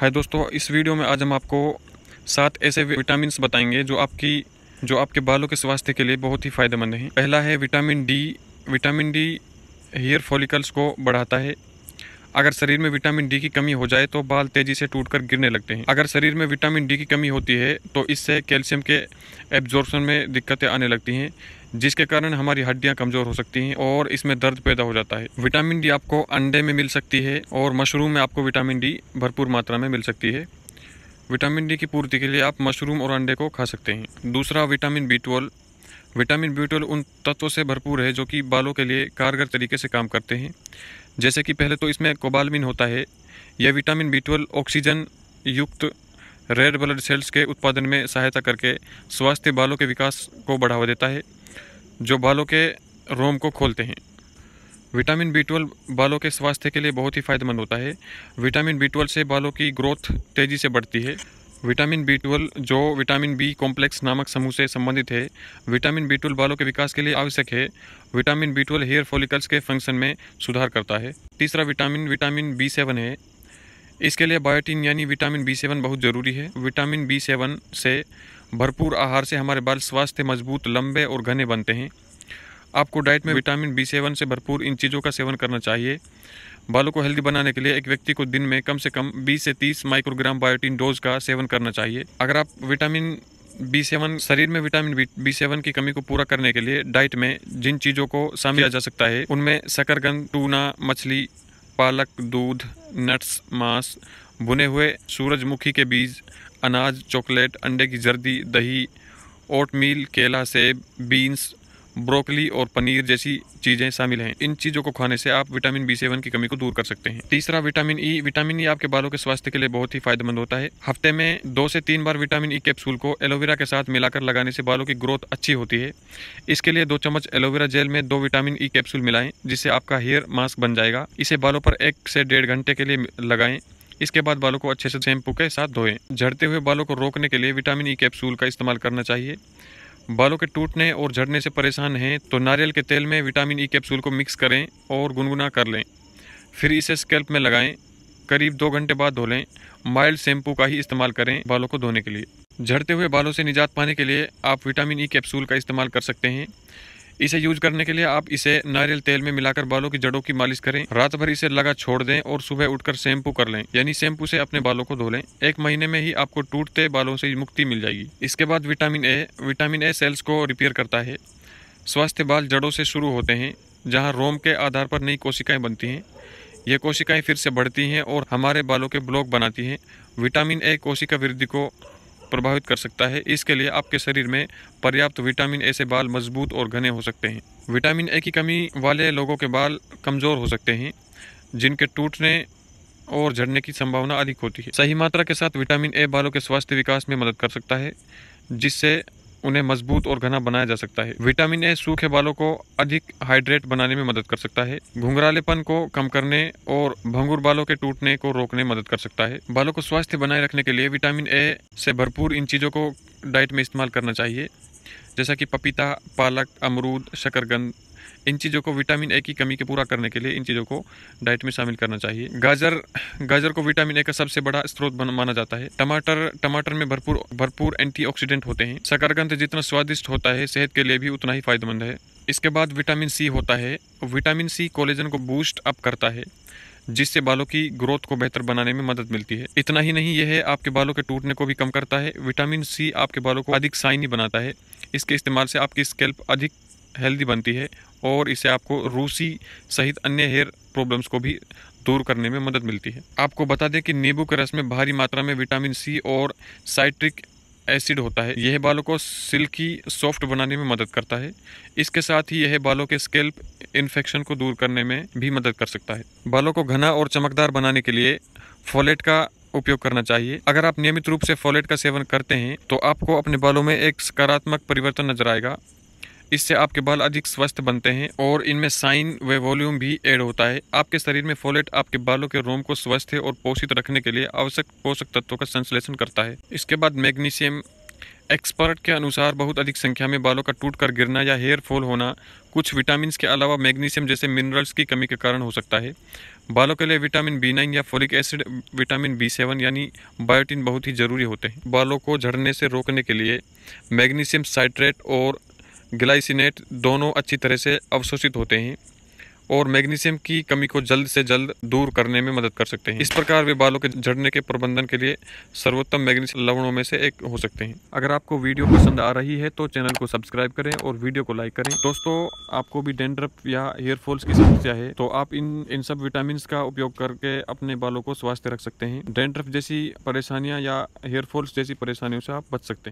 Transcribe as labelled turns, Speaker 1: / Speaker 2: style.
Speaker 1: हाय दोस्तों इस वीडियो में आज हम आपको सात ऐसे विटामिन बताएंगे जो आपकी जो आपके बालों के स्वास्थ्य के लिए बहुत ही फ़ायदेमंद हैं पहला है vitamin D vitamin D hair follicles को बढ़ाता है अगर शरीर में विटामिन डी की कमी हो जाए तो बाल तेजी से टूटकर गिरने लगते हैं अगर शरीर में विटामिन डी की कमी होती है तो इससे कैल्शियम के एब्जॉर्प्शन में दिक्कतें आने लगती हैं जिसके कारण हमारी हड्डियां कमज़ोर हो सकती हैं और इसमें दर्द पैदा हो जाता है विटामिन डी आपको अंडे में मिल सकती है और मशरूम में आपको विटामिन डी भरपूर मात्रा में मिल सकती है विटामिन डी की पूर्ति के लिए आप मशरूम और अंडे को खा सकते हैं दूसरा vitamin B twelve vitamin B twelve उन तत्वों से भरपूर है जो कि बालों के लिए कारगर तरीके से काम करते हैं जैसे कि पहले तो इसमें कोबालमिन होता है यह विटामिन बी ट्वेल्व ऑक्सीजन युक्त रेड ब्लड सेल्स के उत्पादन में सहायता करके स्वास्थ्य बालों के विकास को बढ़ावा देता है जो बालों के रोम को खोलते हैं विटामिन बी ट्वेल्व बालों के स्वास्थ्य के लिए बहुत ही फायदेमंद होता है विटामिन बी ट्वेल्व से बालों की ग्रोथ तेज़ी से बढ़ती है विटामिन बी ट्वेल्व जो विटामिन बी कॉम्प्लेक्स नामक समूह से संबंधित है विटामिन बी ट्वेल्व बालों के विकास के लिए आवश्यक है vitamin B twelve hair follicles के फंक्शन में सुधार करता है तीसरा विटामिन विटामिन बी सेवन है इसके लिए बायोटिन यानी विटामिन बी सेवन बहुत ज़रूरी है विटामिन बी सेवन से भरपूर आहार से हमारे बाल स्वास्थ्य मजबूत लंबे और घने बनते हैं आपको डाइट में विटामिन बी सेवन से भरपूर इन चीज़ों का सेवन करना चाहिए बालों को हेल्दी बनाने के लिए एक व्यक्ति को दिन में कम से कम 20 से 30 माइक्रोग्राम बायोटीन डोज का सेवन करना चाहिए अगर आप विटामिन बी सेवन शरीर में विटामिन बी सेवन की कमी को पूरा करने के लिए डाइट में जिन चीज़ों को शामिल किया जा सकता है उनमें शकरगंद टूना मछली पालक दूध नट्स मांस बुने हुए सूरजमुखी के बीज अनाज चॉकलेट अंडे की जर्दी दही ओट मील केला सेब बीन्स ब्रोकली और पनीर जैसी चीज़ें शामिल हैं इन चीज़ों को खाने से आप विटामिन बी सेवन की कमी को दूर कर सकते हैं तीसरा विटामिन ई विटामिन ई आपके बालों के स्वास्थ्य के लिए बहुत ही फायदेमंद होता है हफ्ते में दो से तीन बार विटामिन ई कैप्सूल को एलोवेरा के साथ मिलाकर लगाने से बालों की ग्रोथ अच्छी होती है इसके लिए दो चम्मच एलोवेरा जेल में दो विटामिन ई कैप्सूल मिलाएं जिससे आपका हेयर मास्क बन जाएगा इसे बालों पर एक से डेढ़ घंटे के लिए लगाएं इसके बाद बालों को अच्छे से शैम्पू के साथ धोएं झड़ते हुए बालों को रोकने के लिए विटामिन ई कैप्सूल का इस्तेमाल करना चाहिए बालों के टूटने और झड़ने से परेशान हैं तो नारियल के तेल में विटामिन ई e कैप्सूल को मिक्स करें और गुनगुना कर लें फिर इसे स्कैल्प में लगाएं करीब दो घंटे बाद धो लें माइल्ड शैम्पू का ही इस्तेमाल करें बालों को धोने के लिए झड़ते हुए बालों से निजात पाने के लिए आप विटामिन ई कैप्सूल का इस्तेमाल कर सकते हैं इसे यूज करने के लिए आप इसे नारियल तेल में मिलाकर बालों की जड़ों की मालिश करें रात भर इसे लगा छोड़ दें और सुबह उठकर शैम्पू कर लें यानी शैम्पू से अपने बालों को धो लें एक महीने में ही आपको टूटते बालों से मुक्ति मिल जाएगी इसके बाद vitamin A vitamin A cells को रिपेयर करता है स्वास्थ्य बाल जड़ों से शुरू होते हैं जहाँ रोम के आधार पर नई कोशिकाएं बनती हैं ये कोशिकाएं फिर से बढ़ती हैं और हमारे बालों के ब्लॉक बनाती हैं विटामिन ए कोशिका वृद्धि को प्रभावित कर सकता है इसके लिए आपके शरीर में पर्याप्त विटामिन ए से बाल मजबूत और घने हो सकते हैं विटामिन ए की कमी वाले लोगों के बाल कमज़ोर हो सकते हैं जिनके टूटने और झड़ने की संभावना अधिक होती है सही मात्रा के साथ विटामिन ए बालों के स्वास्थ्य विकास में मदद कर सकता है जिससे उन्हें मजबूत और घना बनाया जा सकता है विटामिन ए सूखे बालों को अधिक हाइड्रेट बनाने में मदद कर सकता है घुंघरालेपन को कम करने और भंगुर बालों के टूटने को रोकने में मदद कर सकता है बालों को स्वास्थ्य बनाए रखने के लिए विटामिन ए से भरपूर इन चीज़ों को डाइट में इस्तेमाल करना चाहिए जैसा कि पपीता पालक अमरूद शकरगंद इन चीज़ों को विटामिन ए की कमी के पूरा करने के लिए इन चीज़ों को डाइट में शामिल करना चाहिए गाजर गाजर को विटामिन ए का सबसे बड़ा स्रोत माना जाता है टमाटर टमाटर में भरपूर भरपूर एंटीऑक्सीडेंट होते हैं शकरकंद जितना स्वादिष्ट होता है सेहत के लिए भी उतना ही फायदेमंद है इसके बाद विटामिन सी होता है विटामिन सी कोलेजन को बूस्ट अप करता है जिससे बालों की ग्रोथ को बेहतर बनाने में मदद मिलती है इतना ही नहीं यह है आपके बालों के टूटने को भी कम करता है विटामिन सी आपके बालों को अधिक साइनी बनाता है इसके इस्तेमाल से आपकी स्केल्प अधिक हेल्दी बनती है और इसे आपको रूसी सहित अन्य हेयर प्रॉब्लम्स को भी दूर करने में मदद मिलती है आपको बता दें कि नींबू के रस में भारी मात्रा में विटामिन सी और साइट्रिक एसिड होता है यह बालों को सिल्की सॉफ्ट बनाने में मदद करता है इसके साथ ही यह बालों के स्केल्प इन्फेक्शन को दूर करने में भी मदद कर सकता है बालों को घना और चमकदार बनाने के लिए फोलेट का उपयोग करना चाहिए अगर आप नियमित रूप से फोलेट का सेवन करते हैं तो आपको अपने बालों में एक सकारात्मक परिवर्तन नजर आएगा इससे आपके बाल अधिक स्वस्थ बनते हैं और इनमें साइन व वॉल्यूम भी ऐड होता है आपके शरीर में फोलेट आपके बालों के रोम को स्वस्थ और पोषित रखने के लिए आवश्यक पोषक तत्वों का संश्लेषण करता है इसके बाद मैग्नीशियम एक्सपर्ट के अनुसार बहुत अधिक संख्या में बालों का टूट कर गिरना या हेयर फॉल होना कुछ विटामिन के अलावा मैग्नीशियम जैसे मिनरल्स की कमी के कारण हो सकता है बालों के लिए विटामिन बी नाइन या फोलिक एसिड विटामिन बी सेवन यानी बायोटिन बहुत ही ज़रूरी होते हैं बालों को झड़ने से रोकने के लिए मैग्नीशियम साइट्रेट और ग्लाइसिनेट दोनों अच्छी तरह से अवशोषित होते हैं और मैग्नीशियम की कमी को जल्द से जल्द दूर करने में मदद कर सकते हैं इस प्रकार वे बालों के झड़ने के प्रबंधन के लिए सर्वोत्तम मैग्नीशियम लवणों में से एक हो सकते हैं अगर आपको वीडियो पसंद आ रही है तो चैनल को सब्सक्राइब करें और वीडियो को लाइक करें दोस्तों आपको भी डेंड्रफ या हेयर फॉल्स की समस्या है तो आप इन इन सब विटामिन का उपयोग करके अपने बालों को स्वास्थ्य रख सकते हैं डेंड्रफ जैसी परेशानियाँ या हेयर फॉल्स जैसी परेशानियों से आप बच सकते हैं